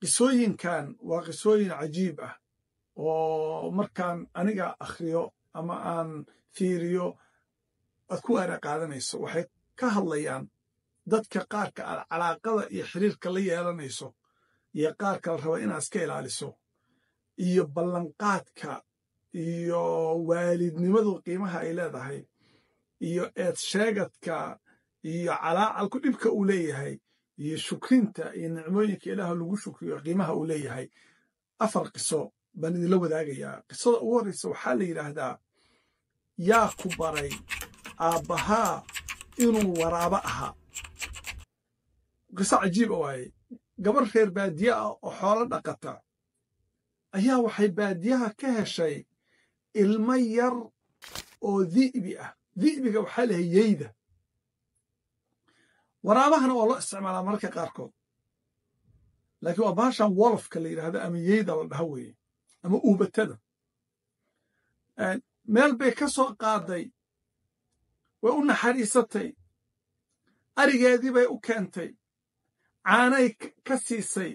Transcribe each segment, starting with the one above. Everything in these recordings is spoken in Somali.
qisooyinkan waa qisooyin cajiib ah oo markaan aniga akhriyo ama aan fiiriyo aad ku aara qaadanayso waxay ka hadlayaan dadka qaarka aad calaaqada iyo xiriirka la yeelanayso iyo qaarka la raba inaad iska ilaaliso iyo ballanqaadka iyo waalidnimadu qiimaha ay leedahay iyo eed sheegadka iyo calaacal ku dhibka uu leeyahay iyo shukrinta iyo nicmooyinka ilaah lagu shukriyo qiimaha uu leeyahay afar qiso baan idinla wadaagayaa qisada ugu horreysa waxaa la yidhaahdaa yaa ku baray aabbahaa inuu waraabo ahaa qiso cajiiba ah waaye gabar reer baadiye ah oo xoolo dhaqata ayaa waxay baadiyaha ka heshay ilmo yar oo di'bi ah di'biga waxaa lahay yeyda waraabahana waa loo isticmaalaa mararka qaarkood laakiin waa baashan wolofka la yidhaahdo ama yeyda la dhaha weeye ama uubatada meel bay ka soo qaaday way u naxariisatay arigeedii bay u keentay caanay ka siisay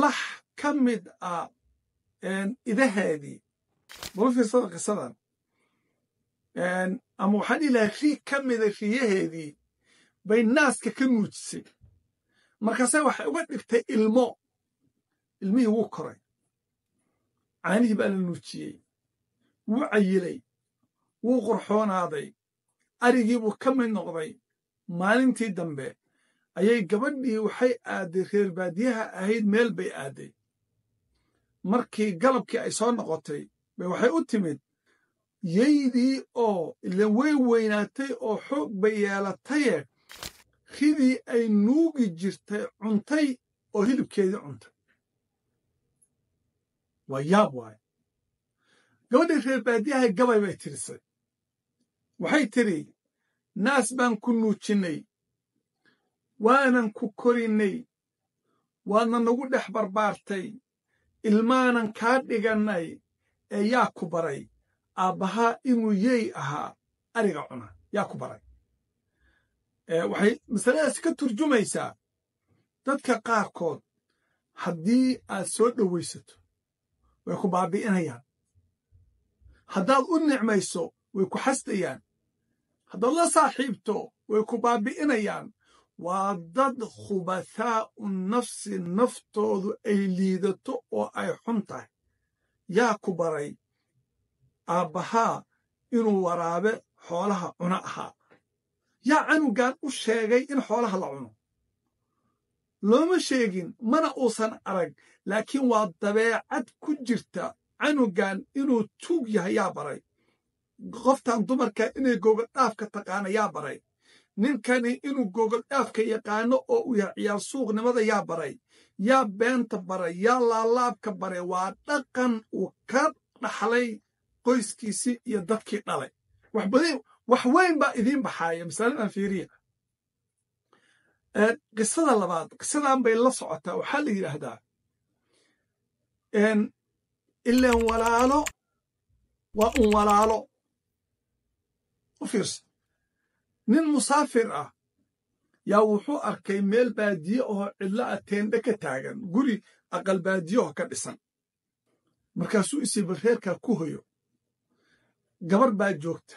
lax ka mid ah idaheedii bala fiirsada qisadan ama waxaa dhihi lahay riig ka mida riyaheedii bay naaska ka muujisay markaase waxay uga dhigtay ilmo ilmihii wuu koray caanihii baa la nuujiyey wuu cayilay wuu qorxoonaaday buu ka mid noqday maalintii dambe ayay gabadhii waxay aadday reer baadiyaha ahayd meel bay aadday markii galabkii ay soo noqotay bay waxay u timid yaydii oo ila way weynaatay oo xoog bay yeelataye ridii ay nuugi jirtay cuntay oo hilibkeedii cuntay waa yaab waaye gabadhay reer baadiyahay gabay bay tirisay waxay tidhi naas baan ku nuujinnay waanan ku korinnay waadna nagu dhex barbaartay ilmaanan kaa dhigannay ee yaa ku baray aabbahaa inuu yeey ahaa ariga cuna yaa ku baray waxay masaladaas ka turjumaysaa dadka qaarkood haddii aad soo dhowaysato way ku baabi'inayaan haddaad u nicmayso way ku xastayaan haddaad la saaxiibto way ku baabi'inayaan waa dad khubathaa'u nafsi naftoodu ay liidato oo ay xun tahay yaa ku baray aabbahaa inuu waraabe xoolaha cuno ahaa yaa canugan u sheegay in xoolaha la cuno looma sheegin mana uusan arag laakiin waa dabeecad ku jirta canugan inuu tuug yahay yaa baray qoftan dumarka inay gogoldhaafka taqaana yaa baray ninkani inuu gogoldhaafka yaqaano oo uu yahay ciyaal suuqnimada yaa baray yaa beenta baray yaa laalaabka baray waa dhaqan uu ka dhaxlay qoyskiisii iyo dadkii dhalay wax weyn baa idiin baxaaya masaaladan fiiriya qisada labaad qisadan bay la socotaa waxaa la yidhaahdaa ilan walaalo waa un walaalo u fiirsa nin musaafir ah yaa wuxuu arkay meel baadiye oo cidlo a teendhe ka taagan guri aqal baadiyeho ka dhisan markaasuu isiba reerkaa ku hoyo gabar baa joogta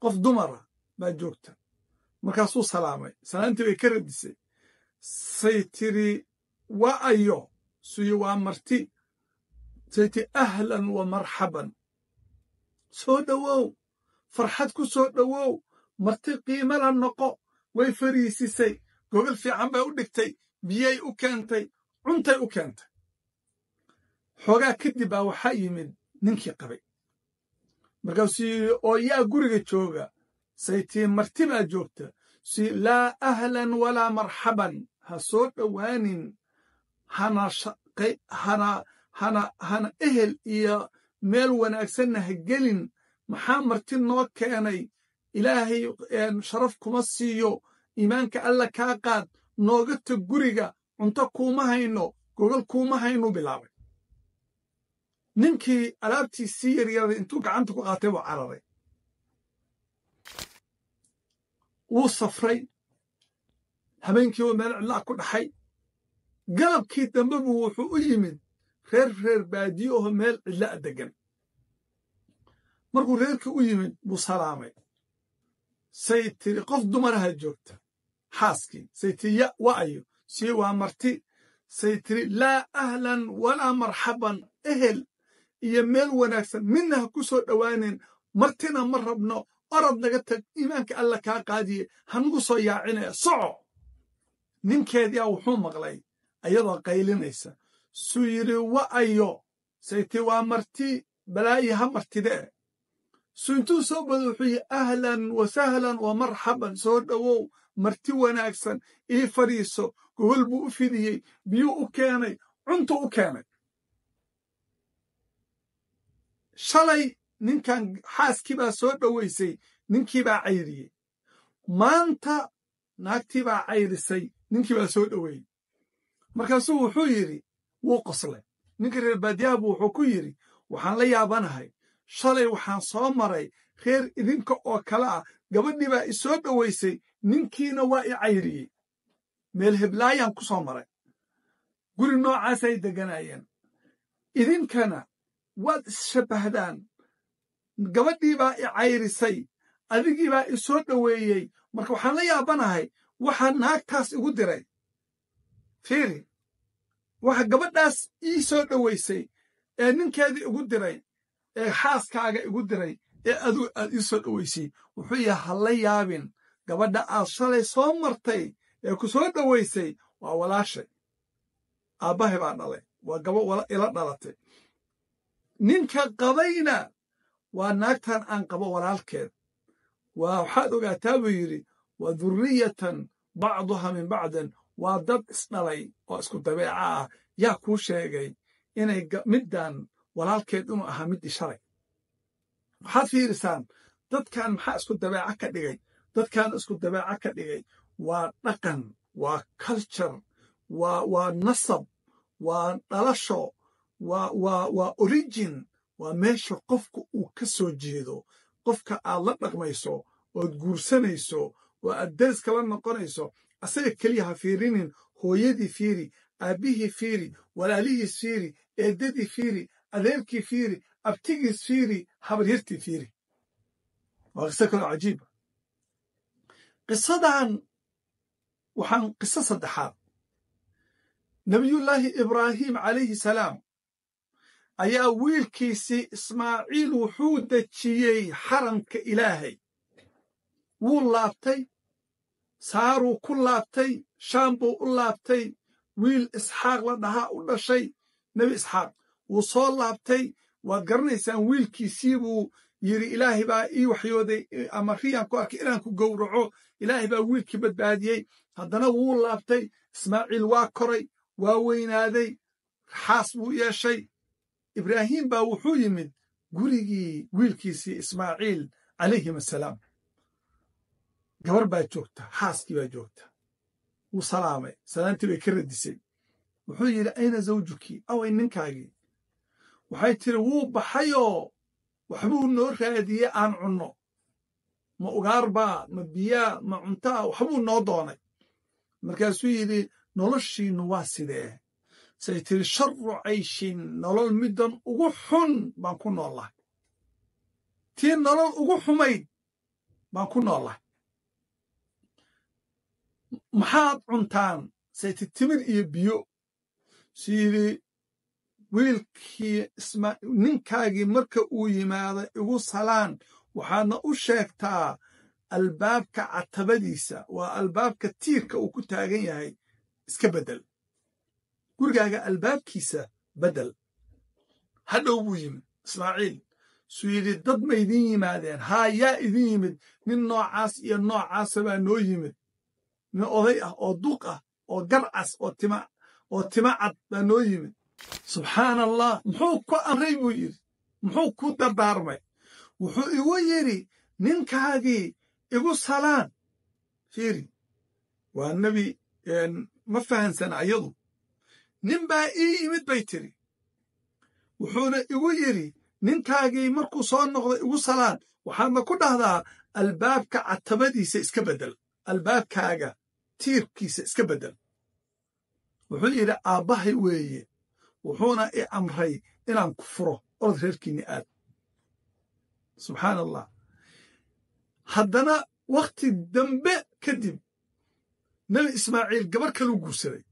qof dumara baa joogta markaasuu salaamay salaantii way ka radisay say tiri waa ayo suyo waa marti say tiri ahlan wa marxaban soo dhowow farxad ku soo dhowow marti qiima la noqo way fariisisay gogol fiican bay u dhigtay biyay u keentay cuntay u keentay xoogaa kadib baa waxaa yimid ninkii qabay markaasuu yidhi oo yaa guriga jooga saytii marti baa joogta si laa ahlan walaa marxaban ha soo dhowaanin hana hana ehel iyo meel wanaagsanna ha gelin maxaa marti noo keenay ilaahay sharaf kuma siiyo iimaanka alla kaa qaad nooga tag guriga cunto kuuma hayno gogol kuuma haynu bilaabay ninkii alaabtii sii yaryarada intuu gacanta ku qaatay buu cararay wuu safray habeenkii wuu meel cidla'a ku dhaxay galabkii dambe buu wuxuu u yimid reer reer baadiyo oho meel cidla'a deggan markuu reerkii u yimid buu salaamay say tiri qof dumaraha joogta xaaskii say tiri ya wa ayo sie waa marti say tiri laa ahlan walaa marxaban ehel iyo meel wanaagsan midna ha ku soo dhowaanin martina ma rabno orod naga tag iimaanka alla kaa qaadiye hanugu soo yaacinaya soco ninkeediia ah wuxuu maqlay ayadoo qaylinaysa suyiri wa ayo sayti waa marti balaayi ha martidee suu soo bada wuxuu yidhi ahlan wa sahlan wa marxaban soo dhowow marti wanaagsan ii fadhiiso gogol buu u fidiyey biyuu u keenay cuntuu u keenay shalay ninkan xaaskiibaa soo dhowaysay ninkiibaa cayriyey maanta naagtiibaa cayrisay ninkiibaa soo dhoweeyey markaasuu wuxuu yidhi wuu qoslay ninka reer baadiyaabu wuxuu ku yidhi waxaan la yaabanahay shalay waxaan soo maray reer idinka oo kale ah gabadhii baa i soo dhowaysay ninkiina waa i cayriyey meel heblaayaan ku soo maray guri noocaasay deganaayeen idinkana waad isshabbahdaan baa i cayrisay adigiibaa i soo dhoweeyey marka waxaan la yaabanahay waxaa naagtaas igu diray fiiri waxa gabadhaas ii soo dhowaysay ee ninkeedii igu diray ee xaaskaaga igu diray ee adugu aad ii soo dhoweysay wuxuu yahay ha la yaabin gabadha aad shalay soo martay ee ku soo dhowaysay waa walaashay aabbahay baa dhalay waa gaba ila dhalatay ninka qabayna waa naagtan aan qabo walaalkeed waa waxaad ogaataa buu yidhi waa dhurriyatan bacduha min bacdin waa dad isdhalay oo isku dabeeca ah yaa kuu sheegay inay middan walaalkeed inuu ahaa middii shalay waxaad fiirisaan dadkan maxaa isku dabeeca ka dhigay dadkan isku dabeeca ka dhigay waa dhaqan waa culture waa nasab waa dhalasho waa waa waa origin waa meesha qofka uu ka soo jeedo qofka aad la dhaqmayso ood guursanayso oo aad deriska la noqonayso asaga keliya ha fiirinin hooyadii fiiri aabbihii fiiri walaalihiis fiiri eeddadii fiiri adeerkii fiiri abtigiis fiiri habaryartii fiiri waa qiso kaloo cajiiba qisadan waxaan qiso saddexaad nabiyullaahi ibraahim calayhi salaam ayaa wiilkiisii ismaaciil wuxuu dejiyey xaramka ilaahay wuu laabtay saaruu ku laabtay shaam buu u laabtay wiil isxaaq la dhahaa u dhashay nebi isxaaq wuu soo laabtay waad garanaysaan wiilkiisii buu yidhi ilaahay baa ii waxyooday ama riyaan ku arkay inaan ku gowraco ilaahay baa wiilkii badbaadiyey haddana wuu laabtay ismaaciil waa koray waa weynaaday xaas buu yeeshay ibraahiim baa wuxuu yimid gurigii wiilkiisii ismaaciil calayhim assalaam gabar baa joogta xaaskii baa joogta wuu salaamay salaantii bay ka radisay wuxuu yidhi ayna zawjuki away ninkaagii waxay tiri wuu baxayoo waxbuu noo raadiyey aan cunno ma ugaarbaa ma biyaa ma cuntaa waxbuu noo doonay markaasuu yidhi noloshiinnu waa sidee say tiri sharu cayshin nolol middan ugu xun baan ku noollahay tii nolol ugu xumayd baan ku noollahay maxaad cuntaan sayti timir iyo biyo si wiilkii ninkaagii marka uu yimaada igu salaan waxaadna u sheegtaa albaabka catabadiisa waa albaabka tiirka uu ku taagan yahay iska beddel gurigaaga albaabkiisa beddel hadhow buu yimid ismaaciil su yidhi dad ma idin yimaadeen haa yaa idin yimid nin noocaas iyo noocaasa baa noo yimid nin oday ah oo duq ah oo gar cas oo tima cad baa noo yimid subxaana allah muxuu ku amray buu yidhi muxuu ku dardaarmay wuxuu igu yidhi ninkaagii igu salaan fiiri waa nebi ma fahansana ayadu nin baa ii imid bay tidhi wuxuuna igu yidhi ninkaagii markuu soo noqda igu salaad waxaadna ku dhahdaa albaabka catabadiisa iska beddel albaabkaaga tiirkiisa iska beddel wuxuu yidhi aabbahay weeye wuxuuna i amray inaan ku furo orod reerkiinni aad subxaana allah haddana wakhti dambe kadib nebi ismaaciil gabar kaluu guursaday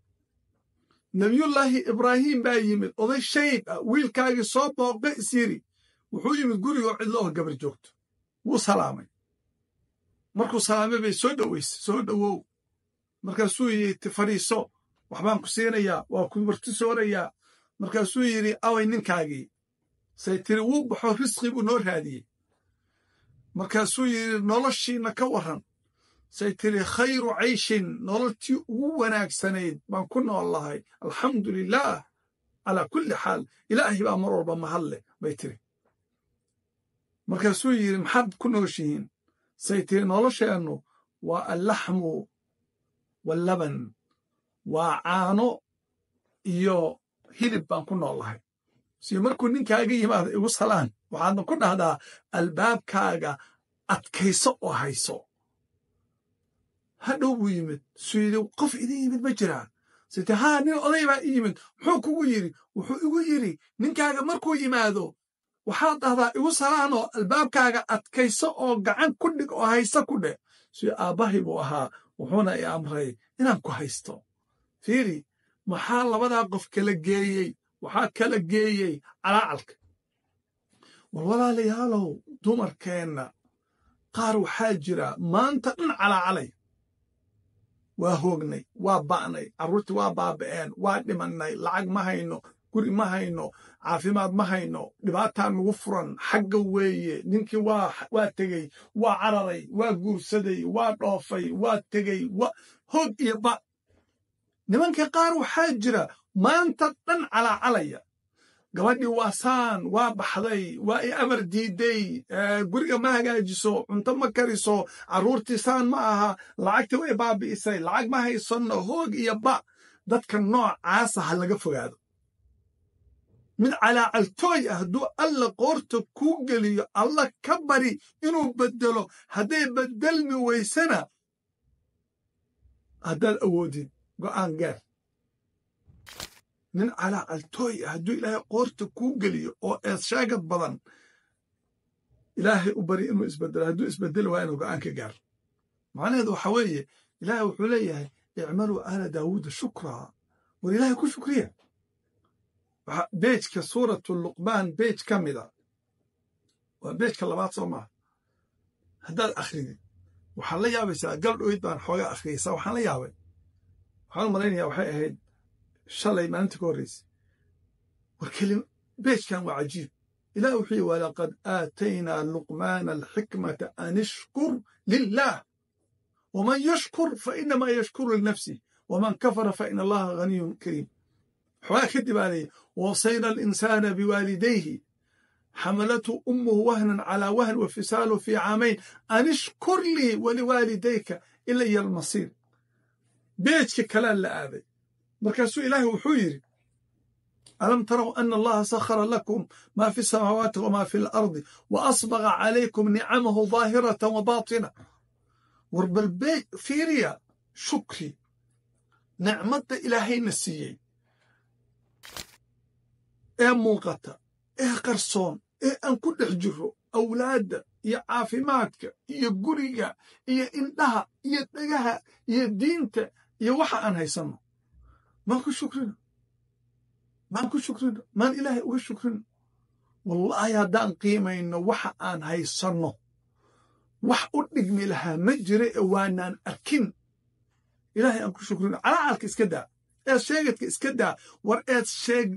nebiyullaahi ibraahim baa yimid oday shayg ah wiilkaagii soo booqda isiri wuxuu yimid gurigoo cidlooha gabar joogto wuu salaamay markuu salaamay bay soo dhoweysay soo dhowow markaasuu yiti fadhiiso waxbaan ku siinayaa waa ku marti martisoonayaa markaasuu yidhi away ninkaagii say tiri wuu baxo risqii buu noo raadiyey markaasuu yidhi noloshiina ka warran say tiri khayru cayshin nololtii ugu wanaagsanayd baan ku noollahay lahay alxamdu lilaah calaa kulli xaal ilaahay baa mar walba mahad leh bay tiri markaasuu yidhi maxaad ku nooshihiin say tiri nolosheennu waa allaxmu wallaban waa caano iyo hilib baan ku noollahay si markuu ninkaaga yimaada igu salaan waxaadna ku dhahdaa albaabkaaga adkayso oo hayso hadhow buu yimid suydow qof idin yimid ma jiraan site haa nin oday baa i yimid muxuu kugu yidhi wuxuu igu yidhi ninkaaga markuu yimaado waxaad dhahdaa igu salaanoo albaabkaaga adkayso oo gacan ku dhig oo hayse ku dheh si aabbahay buu ahaa wuxuuna i amray inaan ku haysto fiiri maxaa labadaa qof kala geeyey waxaa kala geeyey calaacalka war walaalayaalow dumarkeenna qaar waxaa jira maanta dhan calaacalay waa hoognay waa ba'nay carruurtii waa baaba'een waa dhimannay lacag ma hayno guri ma hayno caafimaad ma hayno dhibaataa nagu furan xagga weeye ninkii waa tegey waa cararay waa guursaday waa dhoofay waa tegey hoog iyo ba nimanka qaar waxaa jira maanta dhan calaacalaya gabadhii waa saan waa baxday waa i amar diidday guriga ma hagaajiso cunto ma kariso carruurtii saan ma aha lacagtii way baabi'isay lacag ma haysanno hoog iyo ba dadka noocaasa ha laga fogaado mid calaacaltooy ah hadduu alla qoorta kuu geliyo alla ka bari inuu beddelo hadday bedelmi weysana haddaad awoodin go'aan gaar nin calaa altooy hadduu ilaahay qoorta kuu geliyo oo eedsheegad badan ilaahay u bari inuu isbedelo hadduu isbedeli waa inuu go'aan ka gaaro macnaheedu waxa weeye ilaahay wuxuu leeyahay icmaluu aala daawuuda shukraa war ilaahay ku shukriya beejka suuratu luqmaan beej ka mida waa beejka labaad soo maaha haddaad akridid waxaad la yaabaysaa galdhoyd baan xoogaa akhriyaysaa waxaan la yaabay waxaan u malaynayaa waxay ahayd shalay maalinta ka horraysa war beejkan waa cajiib ilah wuxuu yii walaqad aataynaa luqmaana alxikmata an ishkur lilah waman yashkur fainamaa yashkuru linafsih waman kafara faina allaha haniyun kariim xogaa kadib aalay wasayna alinsaana biwaalidayhi xamalatu umuhu wahnan calaa wahn wa fisaalu fii caamayn an ishkur lii waliwaalidayka ila iyo almasiir beejka kalaa la aaday markaasuu ilaahi wuxuu yidhi alam taraw ana allaha sakhara lakum ma fi samaawaati wamaa fi alardi wa asbaga calaykum nicamahu daahiratan wa baatina war balbe fiiriya shukri nicmadda ilaahayna siiyey ee muuqata ee qarsoon ee aan ku dhex jiro awlaadda iyo caafimaadka iyo guriga iyo indhaha iyo dhegaha iyo diinta iyo waxa aan haysanno maan ku shukrina maan ku shukrina maan ilaahay uga shukrina wallaahi haddaan qiimayno waxa aan haysanno wax u dhigmi lahaa ma jira ee waanaan arkin ilaahay aan ku shukrino calacalka iska daa eed sheegadka iska daa war eed sheeg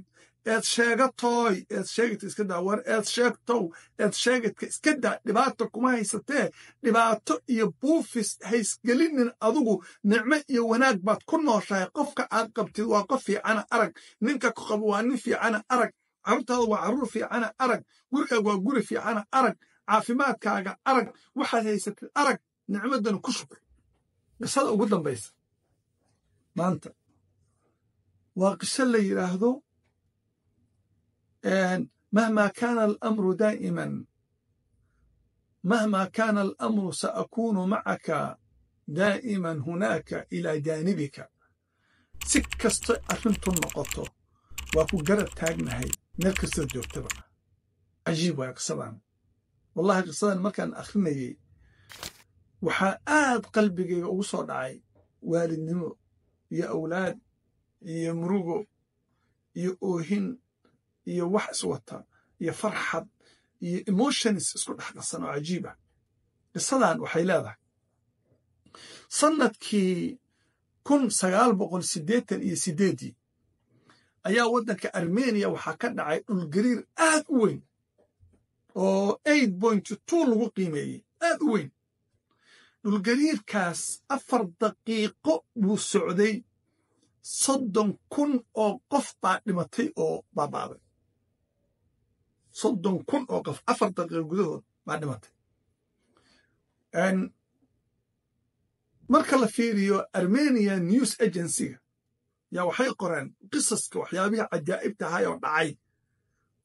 eed sheegatooy eed sheegidka iska daa war eed sheegtow eed sheegadka iska daa dhibaata kuma haysatee dhibaato iyo buufis haysgelinin adugu nicmo iyo wanaag baad ku nooshahay qofka aad qabtid waa qof fiicana arag ninka ku qabo waa nin fiicana arag caruurtaada waa carruur fiicana arag gurigaaga waa guri fiicana arag caafimaadkaaga arag waxaad haysatid arag nicmadan ku shukr qisada ugu dambaysa maanta waa qiso la yidhaahdo مهما كان الأمر دائما مهما كان الأمر سأكون معك دائما هناك إلى جانبك si kasta arrintu noqoto waa ku garab taagnahay meel kastoo joogtaba cajiib waa qisadan wallahi qisadan markaan akhrinayey waxaa aad qalbigayga ugu soo dhacay waalidnimo iyo awlaad iyo murugo iyo oohin iyo wax iswata iyo farxad iyo emotions isku dhexqarsan oo cajiiba qisadan waxay leedahay sanadkii kun sagaal boqol sideetan iyo sideedii ayaa waddanka armeniya waxaa ka dhacay dhulgariir aad u weyn oo eight point two lagu qiimeeyey aad u weyn dhulgariirkaas afar daqiiqo buu socday soddon kun oo qof baa dhimatay oo baabaaday soddon kun oo qof afar daqiiqa gudahood baa dhimatay marka la fiiriyo armenia news agencyga yaa waxay qoreen qisaska waxyaabihii cajaa'ibta ahay oo dhacay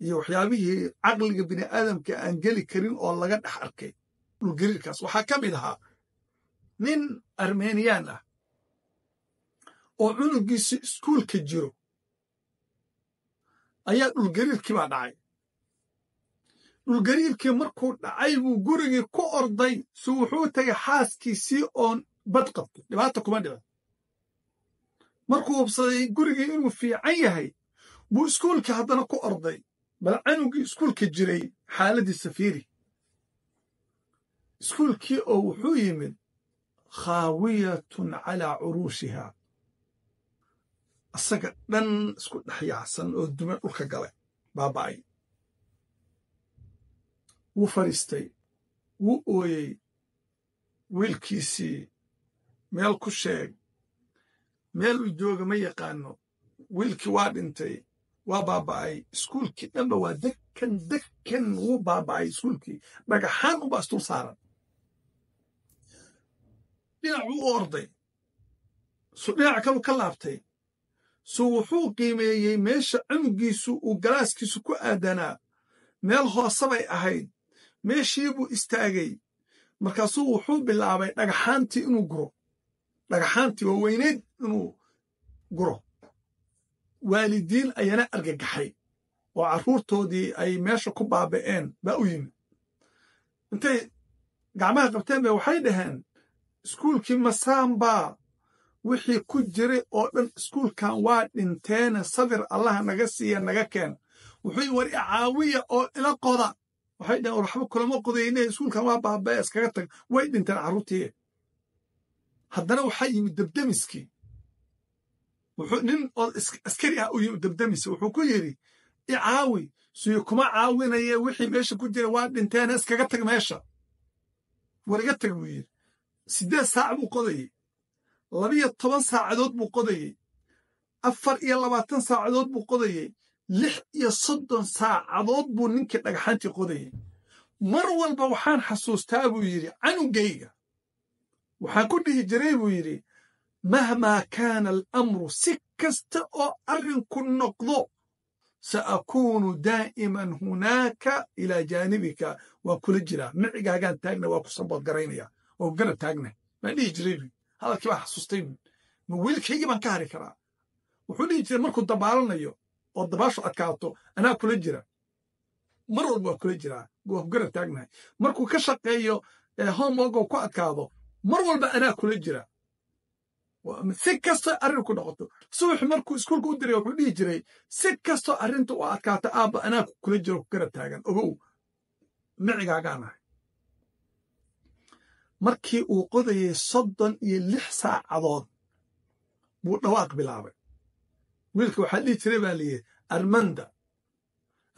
iyo waxyaabihii caqliga bini aadamka aan geli karin oo laga dhex arkay dhulgariirkaas waxaa ka mid ahaa nin armeniyaan ah oo cunugiisu iskuulka jiro ayaa dhulgariirkii baa dhacay dhulgariirkii markuu dhacay buu gurigii ku orday suu wuxuu tagay xaaskiisii oon bad qabto dhibaata kuma dhiban markuu hubsaday gurigii inuu fiican yahay buu iskuulkii haddana ku orday bal canugii iskuulka jiray xaaladiisa fiiri iskuulkii oo wuxuu yimid khaawiyatun calaa curuushiha asaga dhan isku dhex yaacsan oo dume dhulka galay baaba'ay wuu fadhiistay wuu ooyey wiilkiisii meel ku sheeg meel uu jooga ma yaqaano wiilkii waa dhintay waa baaba'ay iskuulkii dhanba waa dekan dekan wuu baaba'ay iskuulkii dhagaxaan unba isdul saaran dhinac wuu u orday suu dhinac kalu ka laabtay suu wuxuu qiimeeyey meesha cunugiisu uu galaaskiisu ku aadanaa meel hoosebay ahayd meeshii buu istaagay markaasuu wuxuu bilaabay dhagaxaantii inuu guro dhagxaantii waaweyneyd inuu guro waalidiin ayana argagaxay oo carruurtoodii ay meesha ku baaba'een baa u yimid intay gacmaha qabteen bay waxay dhaheen iskuulkii masaambaa wixii ku jiray oo dhan iskuulkan waa dhinteene sabir allaha naga siiya naga keen wuxuu war icaawiya oo ila qoda waxay dhaheen waxba kulama qodayne eh, iskuulkan waa baaba'e eh, iskaga tag way dhinteen carruurtii haddana waxaa yimid debdemiskii wuxuu nin oo askari ah u yimid debdemiski wuxuu ku yidhi i caawi suyo kuma caawinaye wixii meesha ku jira waa dhinteene eh, iskaga tag meesha wariga iga tag buu yidhi siddeed saac buu qodayey labiyo toban saacadood buu qodayey afar iyo labaatan saacadood buu qodayey lix iyo soddon saacadood buu ninkii dhagxantii qodayay mar walba waxaan xasuustaa buu yidhi canugayga waxaan ku dhihi jiray buu yidhi mahmaa kaana alamru si kasta oo arrinku noqdo saakuunu daa'iman hunaaka ilaa jaanibika waan kula jiraa micigaagaan taagna waa ku samboodgaraynaya oo garab taagna baan dhihi jiray bu hadalkii baa xasuustay bu ma wiilkaygii baan ka hari karaa wuxuu dhihi jiray markuu dabaalanayo oo dabaashu adkaato anaa kula jira mar walba waa kula jiraa hafgarar taagnahay markuu ka shaqeeyo homeworko ku adkaado mar walba anaa kula jira si kastoo arrin ku noqoto subax markuu iskuulka u diray wuxuu dhihi jiray si kastoo arrinta u adkaato aabba anaa kula jiro ku garab taagan ogow micigaagaanahay markii uu qodayay soddon iyo lix saacadood buu dhawaaq bilaabay wiilka waxaa dhihi jiray baa la layihi armanda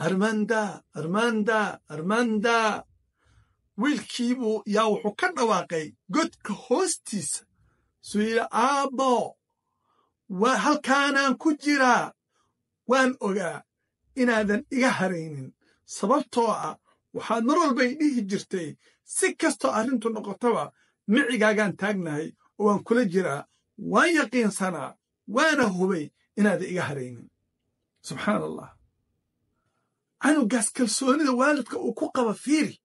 armanda armanda armanda wiilkiibuu yaa wuxuu ka dhawaaqay godka hoostiisa suu yidhi aabbo waa halkaanaan ku jiraa waan ogaa inaadan iga haraynin sababtoo ah waxaad mar walbay dhihi jirtay si kastoo arrintu noqotaba micigaagaan taagnahay oo waan kula jiraa waan yaqiinsanaa waana hubay inaada iga haraynin subxaan allah canugaas kalsoonida waalidka uu ku qaba fiiri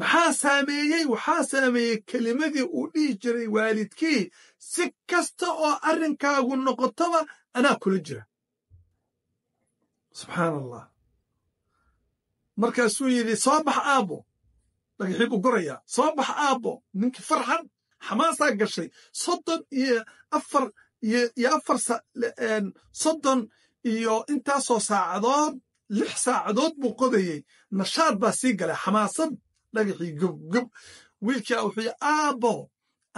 maxaa saameeyey waxaa saameeyey kelimadii uu dhihi jiray waalidkii si kasta oo arrinkaagu noqotoba anaa kula jira subxaan allah markaasuu yidhi soo bax aabbo dhagaxii buu gorayaa soo bax aabbo ninkii farxan xamaasaa gashay soddon iyo afar iyo afar soddon iyo intaasoo saacadood lix saacadood buu qodayey nashaad baa sii galay xamaasad dhagaxii gubgub wiilkaa wuxuu yidhi aabbo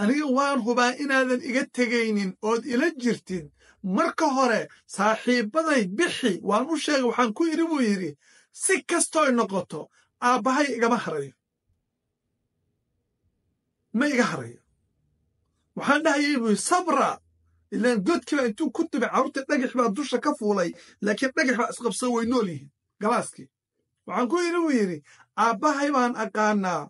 aniga waan hubaa inaadan iga tegaynin ood ila jirtid marka hore saaxiibbaday bixi waan u sheegay waxaan ku idhi buu yidhi si kastooy noqoto aabbahay igama harayo ma iga harayo waxaan dhahayay buu yidhi sabra ilan godkiibaa intuu ku dubay carruurta dhagax baa dusha ka fuulay laakiin dhagax baa isqabsan way nool yihiin galaaskii waxaan ku yidhi buu yidhi aabbahay baan aqaanaa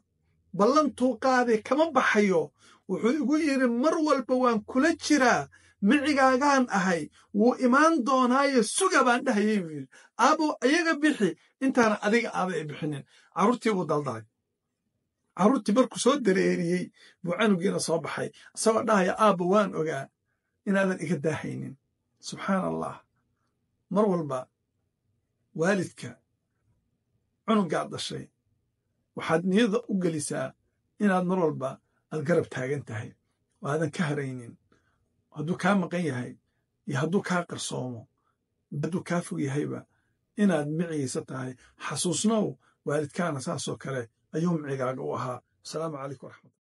ballantuu qaade kama baxayo wuxuu igu yidhi mar walba waan kula jiraa micigaagaan ahay wuu imaan doonaayo suga baan dhahayay buu yidhi aabbow ayaga bixi intaana adiga aaba ay bixinin caruurtii buu daldalay carruurtii markuu soo dareeriyey buu canugiina soo baxay isagoo dhahaya aabba waan ogaa inaadan iga daahaynin subxaan allah mar walba waalidka cunugaad dhashay waxaad niyada u gelisaa inaad mar walba aad garab taagan tahay oo aadan ka haraynin hadduu kaa maqan yahay iyo hadduu kaa qarsoomo hadduu kaa fog yahayba inaad miciisa tahay xasuusnow waalidkaana saasoo kale ayuu micigaaga u ahaa asalaamu calaykum waraxmatu